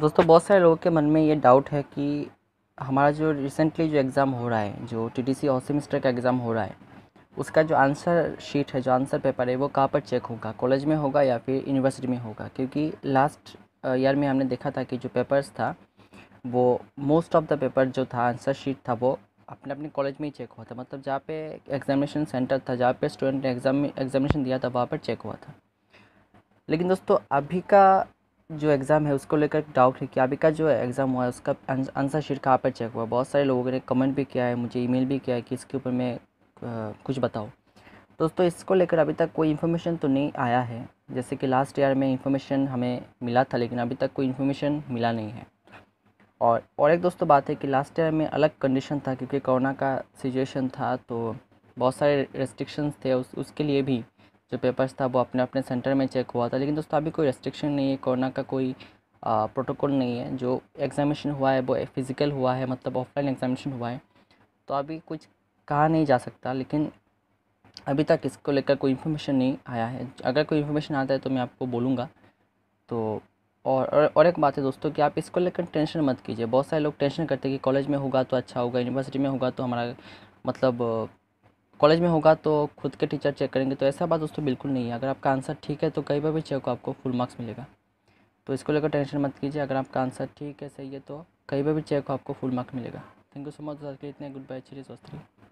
दोस्तों बहुत सारे लोगों के मन में ये डाउट है कि हमारा जो रिसेंटली जो एग्ज़ाम हो रहा है जो टी टी सी और सेमिस्टर का एग्ज़ाम हो रहा है उसका जो आंसर शीट है जो आंसर पेपर है वो कहाँ पर चेक होगा कॉलेज में होगा या फिर यूनिवर्सिटी में होगा क्योंकि लास्ट ईयर uh, में हमने देखा था कि जो पेपर्स था वो मोस्ट ऑफ द पेपर जो था आंसर शीट था वो अपने अपने कॉलेज में ही चेक हुआ था मतलब जहाँ पे एग्जामिनेशन सेंटर था जहाँ पे स्टूडेंट ने एग्जाम एग्जामिनेशन दिया था वहाँ पर चेक हुआ था लेकिन दोस्तों अभी का जो एग्ज़ाम है उसको लेकर डाउट है कि अभी का जो एग्ज़ाम हुआ है उसका आंसर शीट कहाँ पर चेक हुआ बहुत सारे लोगों ने कमेंट भी किया है मुझे ईमेल भी किया है कि इसके ऊपर मैं कुछ बताओ दोस्तों इसको लेकर अभी तक कोई इन्फॉर्मेशन तो नहीं आया है जैसे कि लास्ट ईयर में इन्फॉर्मेशन हमें मिला था लेकिन अभी तक कोई इन्फॉर्मेशन मिला नहीं है और और एक दोस्तों बात है कि लास्ट ईयर में अलग कंडीशन था क्योंकि कोरोना का सिचुएशन था तो बहुत सारे रेस्ट्रिक्शंस थे उस उसके लिए भी जो पेपर्स था वो अपने अपने सेंटर में चेक हुआ था लेकिन दोस्तों अभी कोई रेस्ट्रिक्शन नहीं है कोरोना का कोई प्रोटोकॉल नहीं है जो एग्ज़ामिनेशन हुआ है वो फिज़िकल हुआ है मतलब ऑफलाइन एग्ज़ामिनेशन हुआ है तो अभी कुछ कहा नहीं जा सकता लेकिन अभी तक इसको लेकर कोई इन्फॉर्मेशन नहीं आया है अगर कोई इन्फॉर्मेशन आता है तो मैं आपको बोलूँगा तो और और एक बात है दोस्तों कि आप इसको लेकर टेंशन मत कीजिए बहुत सारे लोग टेंशन करते हैं कि कॉलेज में होगा तो अच्छा होगा यूनिवर्सिटी में होगा तो हमारा मतलब कॉलेज में होगा तो खुद के टीचर चेक करेंगे तो ऐसा बात दोस्तों बिल्कुल नहीं है अगर आपका आंसर ठीक है तो कई बार भी चेक आपको फुल मार्क्स मिलेगा तो इसको लेकर टेंशन मत कीजिए अगर आपका आंसर ठीक है सही है तो कई बार भी चेक आपको फुल मार्क्स मिलेगा thank you so much sir इतने गुड बाय अच्छी स्वस्थ